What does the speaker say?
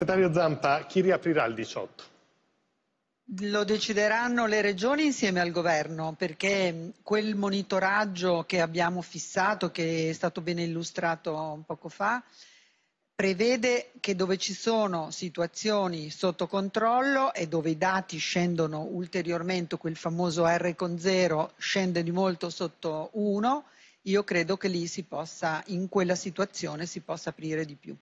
Segretario Zampa, chi riaprirà il 18? Lo decideranno le regioni insieme al governo perché quel monitoraggio che abbiamo fissato, che è stato bene illustrato poco fa, prevede che dove ci sono situazioni sotto controllo e dove i dati scendono ulteriormente, quel famoso R con zero scende di molto sotto 1, io credo che lì si possa, in quella situazione si possa aprire di più.